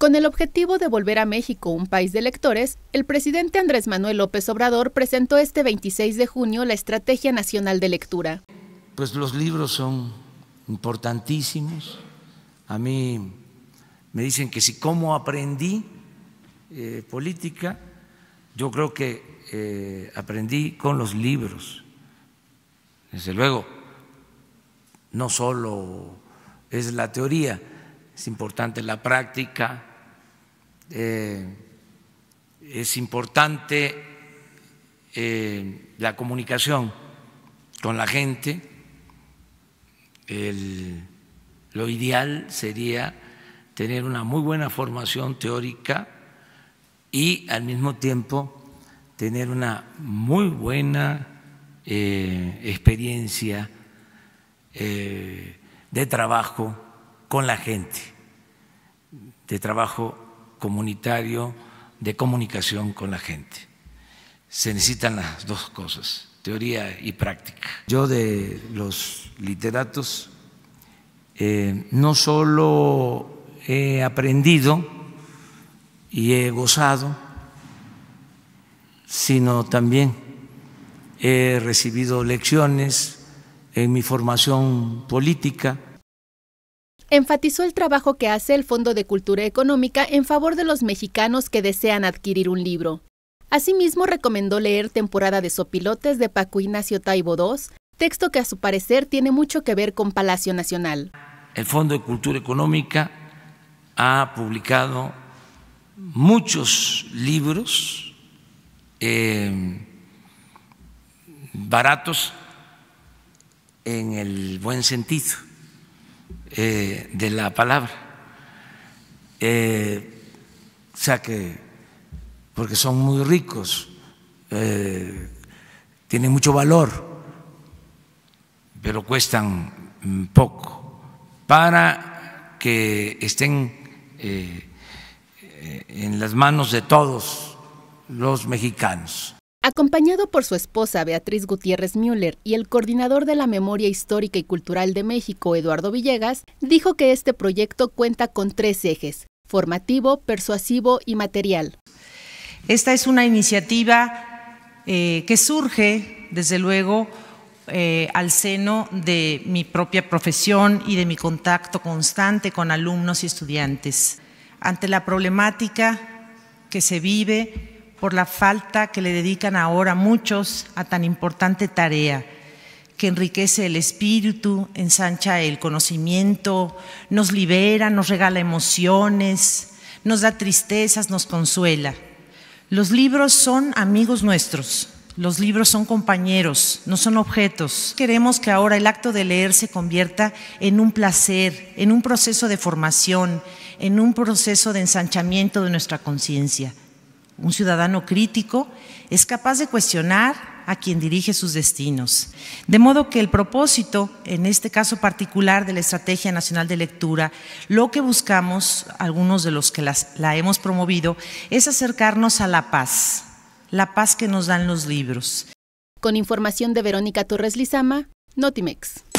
Con el objetivo de volver a México un país de lectores, el presidente Andrés Manuel López Obrador presentó este 26 de junio la Estrategia Nacional de Lectura. Pues los libros son importantísimos. A mí me dicen que si cómo aprendí eh, política, yo creo que eh, aprendí con los libros. Desde luego, no solo es la teoría, es importante la práctica eh, es importante eh, la comunicación con la gente, lo ideal sería tener una muy buena formación teórica y al mismo tiempo tener una muy buena eh, experiencia de trabajo con la gente, de trabajo comunitario de comunicación con la gente. Se necesitan las dos cosas, teoría y práctica. Yo de los literatos eh, no solo he aprendido y he gozado, sino también he recibido lecciones en mi formación política enfatizó el trabajo que hace el Fondo de Cultura Económica en favor de los mexicanos que desean adquirir un libro. Asimismo, recomendó leer Temporada de Sopilotes de Paco Ignacio Taibo II, texto que a su parecer tiene mucho que ver con Palacio Nacional. El Fondo de Cultura Económica ha publicado muchos libros eh, baratos en el buen sentido eh, de la palabra. Eh, o sea que, porque son muy ricos, eh, tienen mucho valor, pero cuestan poco. Para que estén en las manos de todos los mexicanos. Acompañado por su esposa Beatriz Gutiérrez Müller y el coordinador de la Memoria Histórica y Cultural de México, Eduardo Villegas, dijo que este proyecto cuenta con tres ejes, formativo, persuasivo y material. Esta es una iniciativa eh, que surge, desde luego, eh, al seno de mi propia profesión y de mi contacto constante con alumnos y estudiantes. Ante la problemática que se vive, por la falta que le dedican ahora muchos a tan importante tarea que enriquece el espíritu, ensancha el conocimiento, nos libera, nos regala emociones, nos da tristezas, nos consuela. Los libros son amigos nuestros, los libros son compañeros, no son objetos. Queremos que ahora el acto de leer se convierta en un placer, en un proceso de formación, en un proceso de ensanchamiento de nuestra conciencia un ciudadano crítico, es capaz de cuestionar a quien dirige sus destinos. De modo que el propósito, en este caso particular de la Estrategia Nacional de Lectura, lo que buscamos, algunos de los que la hemos promovido, es acercarnos a la paz, la paz que nos dan los libros. Con información de Verónica Torres Lizama, Notimex.